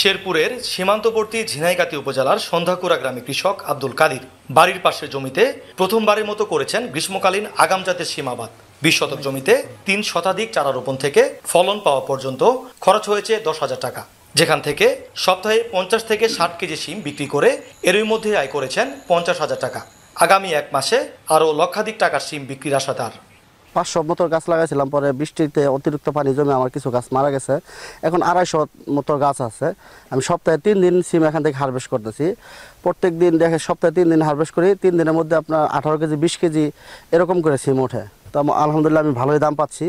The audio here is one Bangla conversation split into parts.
শেরপুরের সীমান্তবর্তী ঝিনাইগাতি উপজেলার সন্ধ্যাকুড়া গ্রামে কৃষক আব্দুল কাদির বাড়ির পাশের জমিতে প্রথমবারের মতো করেছেন গ্রীষ্মকালীন আগাম জাতের সীমাবাদ বিশ শতক জমিতে তিন শতাধিক চারা রোপণ থেকে ফলন পাওয়া পর্যন্ত খরচ হয়েছে দশ হাজার টাকা যেখান থেকে সপ্তাহে পঞ্চাশ থেকে ষাট কেজি সিম বিক্রি করে এরই মধ্যে আয় করেছেন পঞ্চাশ হাজার টাকা আগামী এক মাসে আরও লক্ষাধিক টাকার সিম বিক্রির আশা তার পাঁচশো মতোর গাছ লাগাইছিলাম পরে বৃষ্টিতে অতিরিক্ত পানি জমে আমার কিছু গাছ মারা গেছে এখন আড়াইশো মতো গাছ আছে আমি সপ্তাহে তিন দিন সিম এখান থেকে হারভেস্ট করতেছি প্রত্যেক দিন দেখে সপ্তাহে তিন দিন হারভেস্ট করি তিন দিনের মধ্যে আপনার আঠারো কেজি বিশ কেজি এরকম করে সিম ওঠে তো আলহামদুলিল্লাহ আমি ভালোই দাম পাচ্ছি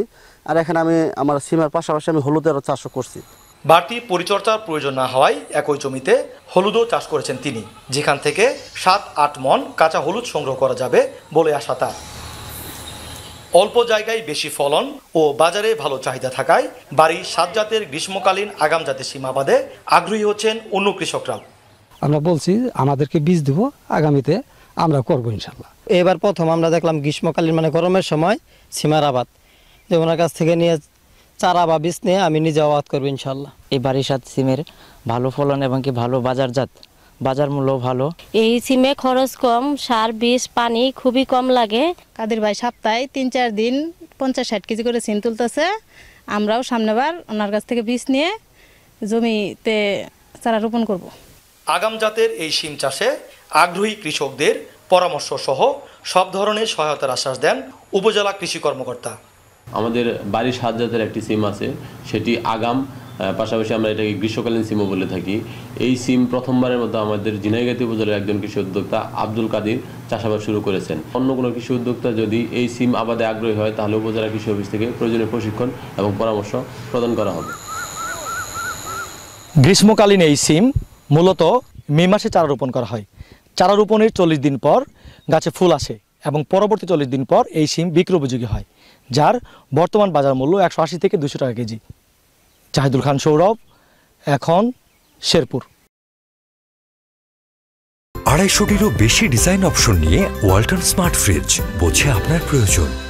আর এখানে আমি আমার সিমের পাশাপাশি আমি হলুদেরও চাষও করছি বাড়তি পরিচর্যার প্রয়োজন না হওয়ায় একই জমিতে হলুদও চাষ করেছেন তিনি যেখান থেকে সাত আট মন কাঁচা হলুদ সংগ্রহ করা যাবে বলে আশা তার অল্প জায়গায় বেশি ফলন ও বাজারে ভালো চাহিদা থাকায় বাড়ির সাত জাতের গ্রীষ্মকালীন আগাম জাতের সীমাবাদে আগ্রহী হচ্ছেন অন্য কৃষকরাও আমরা বলছি আমাদেরকে বীজ দেবো আগামীতে আমরা করবো ইনশাল্লাহ এবার প্রথম আমরা দেখলাম গ্রীষ্মকালীন মানে গরমের সময় সীমার আবাদ যে ওনার কাছ থেকে নিয়ে চারা বা বীজ নিয়ে আমি নিজে আবাদ করবো ইনশাল্লাহ এই সাত সিমের ভালো ফলন এবং কি ভালো বাজার জাত বাজার মূল্য ভালো এই সিমে খরচ কম সার বীজ পানি খুবই কম লাগে কাদের ভাই সপ্তাহে তিন চার দিন পঞ্চাশ ষাট কেজি করে সিম তুলতেছে আমরাও সামনেবার ওনার কাছ থেকে বীজ নিয়ে জমিতে চারা রোপণ করব আগাম জাতের এই সিম চাষে আগ্রহী কৃষকদের পরামর্শ সহ সব ধরনের সহায়তার আশ্বাস দেন উপজেলা কৃষি কর্মকর্তা আমাদের বাড়ির সাত জাতের একটি সিম আছে সেটি আগাম পাশাপাশি আমরা এটাকে গ্রীষ্মকালীন সিমও বলে থাকি এই সিম প্রথমবারের মতো আমাদের জিনাইগাতি উপজেলার একজন কৃষি উদ্যোক্তা আব্দুল কাদির চাষাবাদ শুরু করেছেন অন্য কোনো কৃষি উদ্যোক্তা যদি এই সিম আবাদে আগ্রহী হয় তাহলে উপজেলা কৃষি অফিস থেকে প্রয়োজনীয় প্রশিক্ষণ এবং পরামর্শ প্রদান করা হবে গ্রীষ্মকালীন এই সিম মূলত মে মাসে চারা রোপণ করা হয় চারা রোপণের চল্লিশ দিন পর গাছে ফুল আসে এবং পরবর্তী চল্লিশ দিন পর এই সিম উপযোগী হয় যার বর্তমান বাজার মূল্য একশো থেকে দুশো টাকা কেজি জাহিদুল খান সৌরভ এখন শেরপুর আড়াইশোটিরও বেশি ডিজাইন অপশন নিয়ে ওয়াল্টন স্মার্ট ফ্রিজ বোঝে আপনার প্রয়োজন